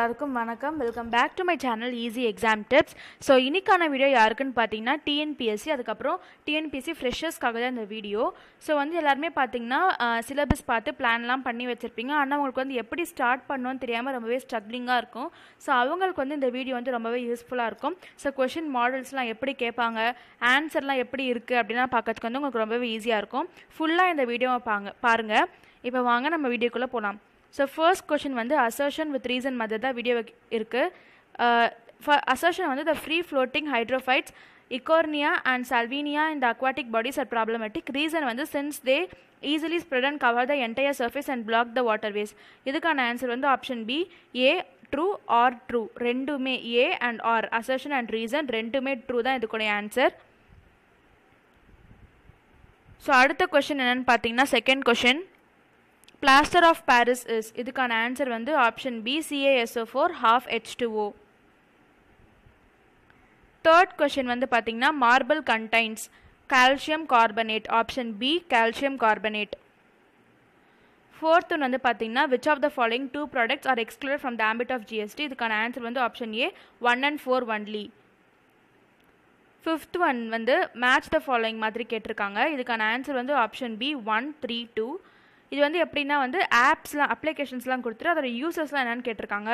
எல்லாருக்கும் வணக்கம் welcome back to my channel easy exam tips so இன்றைக்கான வீடியோ யாருக்குன்னு பார்த்தீங்கன்னா டிஎன்பிஎஸ்சி அதுக்கப்புறம் டிஎன்பிஎஸ்சி ஃப்ரெஷர்ஸ்க்காக தான் இந்த வீடியோ ஸோ வந்து எல்லாருமே பார்த்தீங்கன்னா சிலபஸ் பார்த்து பிளான்லாம் பண்ணி வச்சுருப்பீங்க ஆனால் அவங்களுக்கு வந்து எப்படி ஸ்டார்ட் பண்ணணும்னு தெரியாமல் ரொம்பவே ஸ்ட்ரகிளிங்காக இருக்கும் ஸோ அவங்களுக்கு வந்து இந்த வீடியோ வந்து ரொம்பவே யூஸ்ஃபுல்லாக இருக்கும் ஸோ கொஷின் மாடல்ஸ்லாம் எப்படி கேட்பாங்க ஆன்சர்லாம் எப்படி இருக்குது அப்படின்னா பார்க்கறதுக்கு வந்து உங்களுக்கு ரொம்பவே ஈஸியாக இருக்கும் ஃபுல்லாக இந்த வீடியோவை பாங்க பாருங்கள் இப்போ வாங்க நம்ம வீடியோக்குள்ளே போகலாம் ஸோ ஃபர்ஸ்ட் கொஷின் வந்து அசர்ஷன் வித் ரீசன் மதர் தான் வீடியோ இருக்குது அசர்ஷன் வந்து the free floating hydrophytes Eichhornia and Salvinia இந்த aquatic bodies are problematic reason வந்து since they easily spread and cover the entire surface and block the waterways இதுக்கான answer வந்து option B A true R true ரெண்டுமே A and R assertion and reason ரெண்டுமே true தான் இதுக்குடைய answer so அடுத்த question என்னென்னு பார்த்தீங்கன்னா second question plaster of Paris is இதுக்கான ஆன்சர் வந்து option B CASO four half H O third question வந்து பார்த்திங்கன்னா marble contains calcium carbonate option B calcium carbonate fourth one வந்து பார்த்தீங்கன்னா which of the following two products are exclude from the ambit of GST இதுக்கான answer வந்து option A one and four only fifth one வந்து match the following மாதிரி கேட்டிருக்காங்க இதுக்கான answer வந்து option B one three two இது வந்து எப்படின்னா வந்து ஆப்ஸ்லாம் அப்ளிகேஷன்ஸ்லாம் கொடுத்துட்டு அதோட யூசர்ஸ்லாம் என்னென்னு கேட்டிருக்காங்க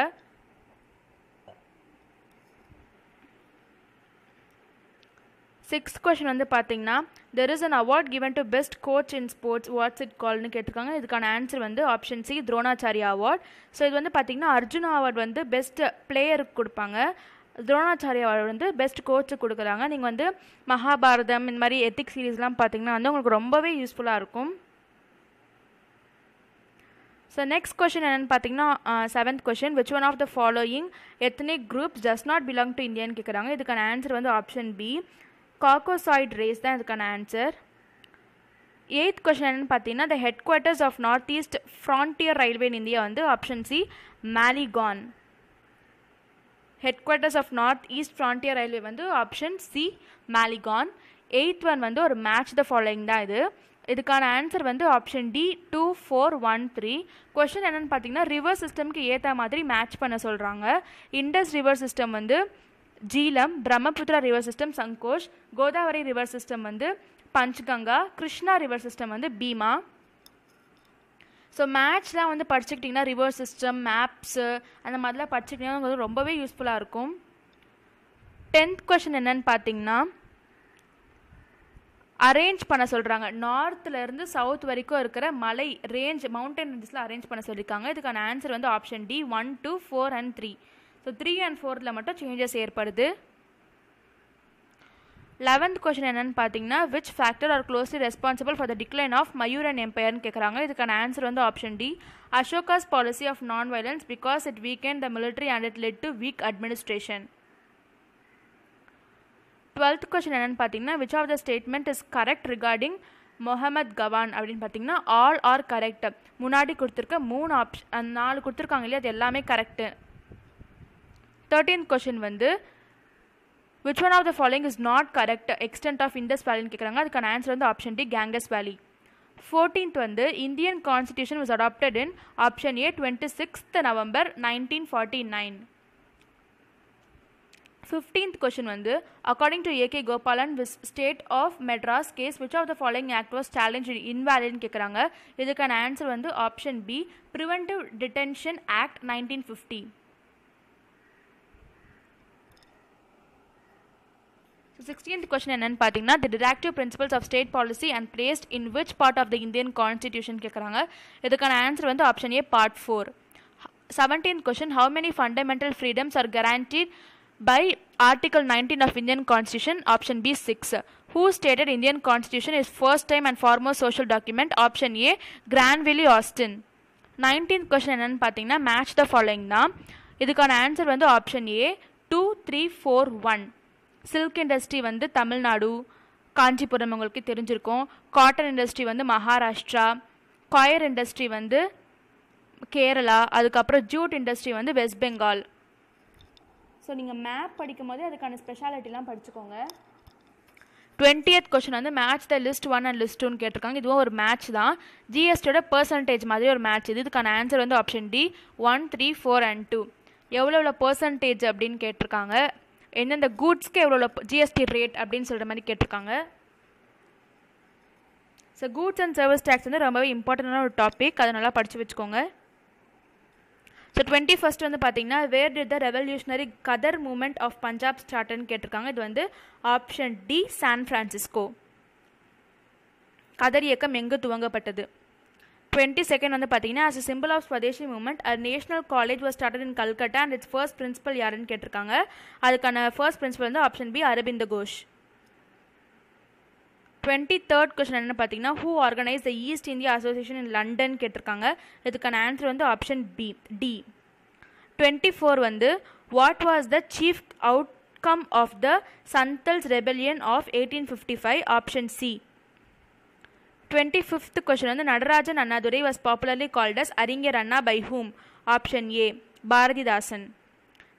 சிக்ஸ் கொஷின் வந்து பார்த்தீங்கன்னா there is an award given to best coach in sports what's it கால்னு கேட்டிருக்காங்க இதுக்கான ஆன்சர் வந்து option C Dronacharya award so இது வந்து பார்த்தீங்கன்னா அர்ஜுனா அவார்ட் வந்து பெஸ்ட் பிளேயருக்கு கொடுப்பாங்க துரோணாச்சாரியா அவார்டு வந்து பெஸ்ட் கோச்சுக்கு கொடுக்குறாங்க நீங்கள் வந்து மகாபாரதம் இந்த மாதிரி எத்திக் சீரீஸ்லாம் பார்த்தீங்கன்னா வந்து உங்களுக்கு ரொம்பவே யூஸ்ஃபுல்லாக இருக்கும் ஸோ நெக்ஸ்ட் கொஷின் என்னென்னு பார்த்தீங்கன்னா seventh question which one of the following ethnic groups does not belong to இந்தியான்னு கேட்குறாங்க இதுக்கான ஆன்சர் வந்து ஆப்ஷன் பி காக்கோசாய்ட் ரேஸ் தான் இதுக்கான ஆன்சர் எயித் கொஷின் என்னென்னு பார்த்தீங்கன்னா the headquarters of North East Frontier Railway in India வந்து option C Maligaon headquarters of North East Frontier Railway வந்து option C Maligaon eighth one வந்து ஒரு மேட்ச் த ஃபாலோயிங் தான் இது இதுக்கான ஆன்சர் வந்து option D two four one three question என்னென்னு பார்த்தீங்கன்னா ரிவர் சிஸ்டம்க்கு ஏற்ற மாதிரி மேட்ச் பண்ண சொல்கிறாங்க இண்டஸ் ரிவர்ஸ் சிஸ்டம் வந்து Jhelum Brahmaputra river system Sankosh Godavari river system வந்து பஞ்ச்கங்கா கிருஷ்ணா ரிவர் சிஸ்டம் வந்து பீமா ஸோ மேட்ச்லாம் வந்து படிச்சுக்கிட்டிங்கன்னா ரிவர் சிஸ்டம் மேப்ஸு அந்த மாதிரிலாம் படிச்சுக்கிட்டிங்கன்னா ரொம்பவே யூஸ்ஃபுல்லாக இருக்கும் டென்த் கொஷின் என்னென்னு பார்த்தீங்கன்னா அரேஞ்ச் பண்ண சொல்கிறாங்க நார்த்லேருந்து சவுத் வரைக்கும் இருக்கிற மலை ரேஞ்ச் மவுண்டன் ரேஞ்சில் அரேஞ்ச் பண்ண சொல்லியிருக்காங்க இதுக்கான ஆன்சர் வந்து option D one two four and three so three and ஃபோரில் மட்டும் சேஞ்சஸ் ஏற்படுது லெவன்த் கொஷின் என்னென்னு பார்த்தீங்கன்னா which factor are closely responsible for the decline of Mauryan எம்பையர்னு கேட்குறாங்க இதுக்கான ஆன்சர் வந்து option D Ashoka's policy of non violence because it weakened the military and it led to weak administration twelfth question என்னென்னு பார்த்தீங்கன்னா which of the statement is correct regarding Mohammad Gawan அப்படின்னு பார்த்தீங்கன்னா all are correct முன்னாடி கொடுத்துருக்க மூணு ஆப்ஷன் நாலு கொடுத்துருக்காங்க இல்லையா அது எல்லாமே கரெக்டு தேர்ட்டீன்த் கொஷின் வந்து which one of the following is not correct extent of Indus வேலின்னு கேட்குறாங்க அதுக்கான ஆன்சர் வந்து ஆப்ஷன் டி கேங்கஸ் வேலி ஃபோர்டீன்த் வந்து Indian constitution was adopted in option A twenty sixth November nineteen forty nine fifteenth question வந்து according to A K Gopalan vs state of Madras case which of the following act was challenge இன்வேலிட்னு கேட்குறாங்க இதுக்கான answer வந்து option B preventive detention act nineteen fifty sixteenth question என்னென்னு பார்த்தீங்கன்னா the directive principles of state policy and placed in which part of the Indian constitution கேட்குறாங்க இதுக்கான answer வந்து option A part four seventeenth question how many fundamental freedoms are guaranteed by Article nineteen of Indian constitution option B six who stated Indian Constitution is first time and former social document option A Granville Austin nineteenth question என்னென்னு பார்த்தீங்கன்னா match the following தான் இதுக்கான answer வந்து option A two three four one silk industry வந்து தமிழ்நாடு காஞ்சிபுரம் உங்களுக்கு தெரிஞ்சிருக்கும் cotton industry வந்து Maharashtra coir industry வந்து கேரளா அதுக்கப்புறம் ஜூட் இண்டஸ்ட்ரி வந்து வெஸ்ட் பெங்கால் ஸோ நீங்கள் மேப் படிக்கும் போது அதுக்கான ஸ்பெஷாலிட்டிலாம் படிச்சுக்கோங்க டுவெண்ட்டியத் கொஷின் வந்து match the list one and list டூன்னு கேட்டிருக்காங்க இதுவும் ஒரு மேட்ச் தான் ஜிஎஸ்டியோட பர்சன்டேஜ் மாதிரி ஒரு மேட்ச் இது இதுக்கான ஆன்சர் வந்து option D one three four and two எவ்வளோ எவ்வளோ பர்சன்டேஜ் அப்படின்னு கேட்டிருக்காங்க எந்தெந்த கூட்ஸ்க்கு எவ்வளோ ஜிஎஸ்டி ரேட் அப்படின்னு சொல்கிற மாதிரி கேட்டிருக்காங்க so goods and service tax வந்து ரொம்பவே இம்பார்ட்டண்டான ஒரு டாபிக் அதை நல்லா படித்து வச்சுக்கோங்க ஸோ டுவெண்ட்டி ஃபஸ்ட் வந்து பார்த்தீங்கன்னா where did the revolutionary Ghadar movement of Punjab ஸ்டார்ட்னு கேட்டிருக்காங்க இது வந்து ஆப்ஷன் டி சான் ஃப்ரான்சிஸ்கோ கதர் இயக்கம் எங்கு துவங்கப்பட்டது டுவெண்ட்டி செகண்ட் வந்து பார்த்தீங்கன்னா as symbol of Swadeshi movement a national college was started in Calcutta and its first principal யாருன்னு கேட்டிருக்காங்க அதுக்கான ஃபர்ஸ்ட் பிரின்சிபல் வந்து option B Aravinda Ghosh twenty third question என்ன பார்த்தீங்கன்னா who organise the East India Association in London கேட்டிருக்காங்க இதுக்கான ஆன்சர் வந்து option B D twenty four வந்து what was the chief outcome of the Santhals rebellion of eighteen fifty five option C twenty fifth question வந்து Natarajan Annadurai was popularly called as Arignar Anna by whom option A Bharathidasan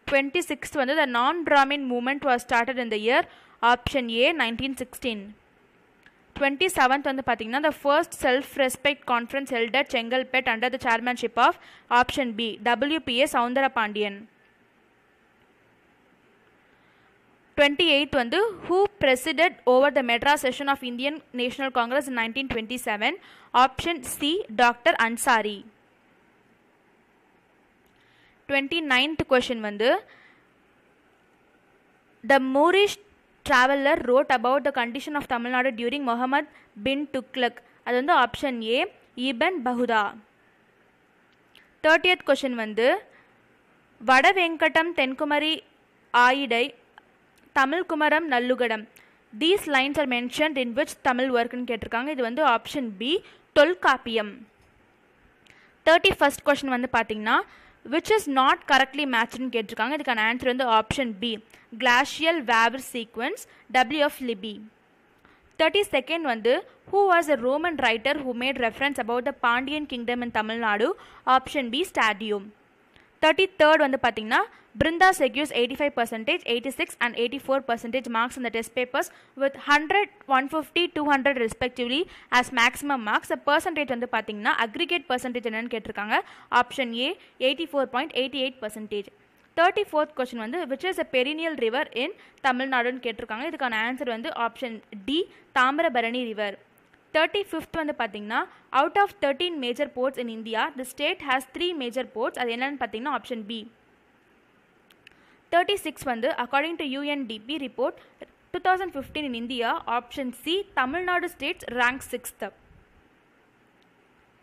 twenty sixth வந்து the non Brahmin movement was started in the year option A nineteen sixteen twenty seventh வந்து பார்த்தீங்கன்னா the first self respect conference held at Chengalpet under the chairmanship of option B W P A Soundara Pandian twenty eighth வந்து who presided over the Madras session of Indian National Congress nineteen twenty seven option C doctor Ansari twenty ninth question வந்து the Moorish traveller wrote about the condition of Tamil Nadu Nadu during bin Tughlaq அது வந்து option A Ibn Battuta thirtieth question வந்து வட வெங்கடம் தென்குமரி ஆயிடை தமிழ்குமரம் நல்லுகடம் these lines are mentioned in which Tamil ஒர்க்குன்னு கேட்டிருக்காங்க இது வந்து option B Tolkappiyam thirty first question வந்து பார்த்தீங்கன்னா விச் இஸ் நாட் கரெக்ட்லி மேட்ச்னு கேட்டிருக்காங்க இதுக்கான ஆன்சர் வந்து option B glacial waver sequence W F Libby thirty second வந்து who was a Roman writer who made reference about the Pandyan kingdom in Tamil Nadu option B Statium thirty third வந்து பார்த்தீங்கன்னா Brinda secures eighty five percentage eighty six and eighty four percentage marks அந்த test papers with hundred one fifty two hundred respectively as maximum marks percentage வந்து பார்த்தீங்கன்னா aggregate percentage என்னென்னு கேட்டிருக்காங்க option A eighty four point eighty eight percentage thirty fourth question வந்து which is a perineal river in தமிழ்நாடுன்னு கேட்டிருக்காங்க இதுக்கான answer வந்து option D Thamirabarani river thirty fifth வந்து பார்த்தீங்கன்னா out of thirteen major ports in India the state has three major ports அது என்னென்னு பார்த்தீங்கன்னா ஆப்ஷன் பி தேர்ட்டி சிக்ஸ் வந்து according to UNDP report two thousand fifteen in India option C Tamil Nadu state's rank sixth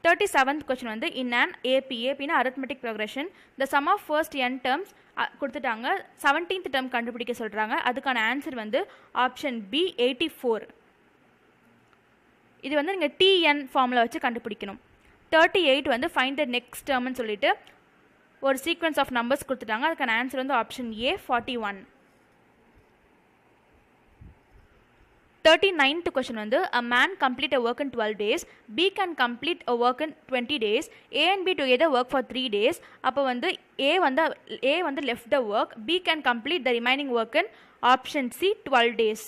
thirty seventh question வந்து in and AP ஏபின்னா arithmetic progression the sum of first n terms கொடுத்துட்டாங்க seventeenth term கண்டுபிடிக்க சொல்கிறாங்க அதுக்கான answer வந்து option B eighty four இது வந்து நீங்கள் டிஎன் ஃபார்மில் வச்சு கண்டுபிடிக்கணும் தேர்ட்டி எயிட் வந்து ஃபைண்ட் த நெக்ஸ்ட் டேர்ம்னு சொல்லிட்டு ஒரு சீக்வன்ஸ் ஆஃப் நம்பர்ஸ் கொடுத்துட்டாங்க அதுக்கான ஆன்சர் வந்து option A forty one thirty ninth question வந்து a man complete a work in twelve days B can complete a work in twenty days A and B together work for three days அப்போ வந்து A வந்து A வந்து left the work B can complete the remaining work in option C twelve days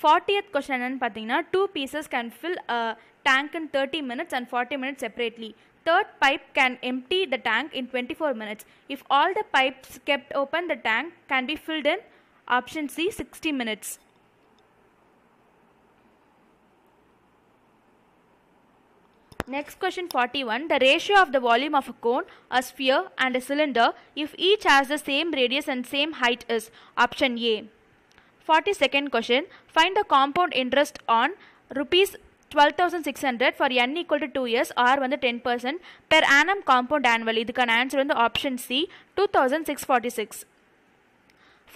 fortieth question என்னென்னு Two pieces can fill a tank in 30 minutes and 40 minutes separately. third pipe can empty the tank in 24 minutes. If all the pipes kept open, the tank can be filled in option C 60 minutes. Next question 41. The ratio of the volume of a cone, a sphere and a cylinder if each has the same radius and same height is option A. 42nd question find the compound interest on rupees 12,600 for n equal to 2 years or வந்து 10% per annum compound annual இதுக்கான answer வந்து option C 2646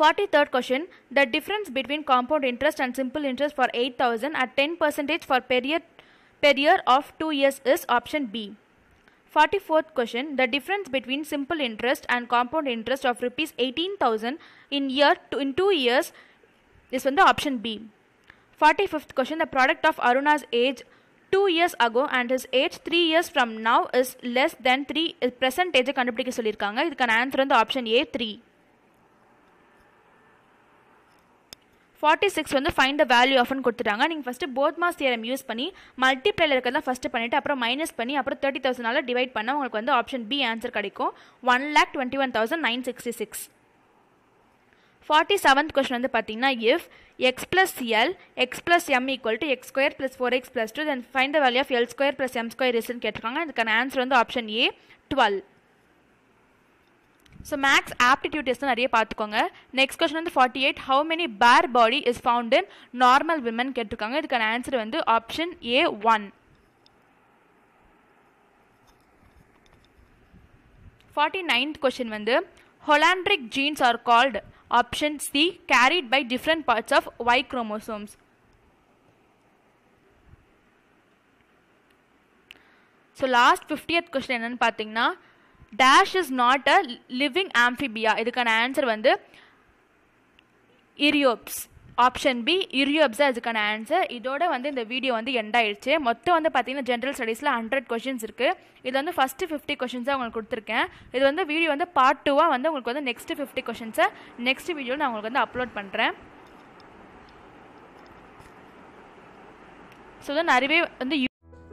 43rd question the difference between compound interest and simple interest for 8000 at 10% for period per year of 2 years is option B 44th question the difference between simple interest and compound interest of rupees 18000 in year to in 2 years This one the option B. 45th question the product of Aruna's age 2 years ago and his age 3 years from now is less than 3 present ஏஜை கண்டுபிடிக்க சொல்லியிருக்காங்க இதுக்கான answer வந்து option A three forty six வந்து find the value ஆஃப்னு கொடுத்துட்டாங்க நீங்கள் first போத்மாஸ் மாஸ் தியரம் யூஸ் பண்ணி மல்டிப்ளைல இருக்கிறதெல்லாம் ஃபஸ்ட்டு பண்ணிவிட்டு அப்புறம் மைனஸ் பண்ணி அப்புறம் தேர்ட்டி தௌசண்ட்னால டிவைட் பண்ணால் உங்களுக்கு வந்து ஆப்ஷன் பி ஆன்சர் கிடைக்கும் one lakh twenty one thousand nine sixty six forty seventh question வந்து பார்த்தீங்கன்னா if x plus l x plus m equal to x square plus four x plus two then find the value of l square plus m square இஸ்ன்னு கேட்டிருக்காங்க அதுக்கான answer வந்து option A twelve so maths aptitude test நிறைய பார்த்துக்கோங்க next question வந்து forty eight how many pair body is found in normal women கேட்டிருக்காங்க இதுக்கான answer வந்து option A one forty ninth question வந்து holandric genes are called option C carried by different parts of Y chromosomes. So last fiftieth question என்னென்னு பார்த்தீங்கன்னா dash is not a living amphibia இதுக்கான answer வந்து eryops option B இரியோப்ஸா அதுக்கான answer இதோட வந்து இந்த video வந்து எண்ட் ஆயிடுச்சு மொத்தம் வந்து பார்த்தீங்கன்னா ஜென்ரல் ஸ்டடீஸில் ஹண்ட்ரட் கொஷின்ஸ் இருக்குது இது வந்து ஃபஸ்ட்டு ஃபிஃப்டி கொஷின்ஸாக உங்களுக்கு கொடுத்துருக்கேன் இது வந்து வீடியோ வந்து பார்ட் டூவாக வந்து உங்களுக்கு வந்து நெக்ஸ்ட்டு ஃபிஃப்டி கொஷின்ஸை நெக்ஸ்ட் வீடியோவில் நான் உங்களுக்கு வந்து அப்லோட் பண்ணுறேன் ஸோ தான் நிறையவே வந்து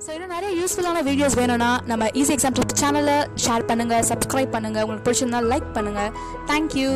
ஸோ இன்னும் நிறைய யூஸ்ஃபுல்லான வீடியோஸ் வேணும்னா நம்ம ஈஸி எக்ஸாம் சேனலை ஷேர் பண்ணுங்கள் சப்ஸ்கிரைப் பண்ணுங்கள் உங்களுக்கு பிடிச்சிருந்தா லைக் பண்ணுங்கள் தேங்க்யூ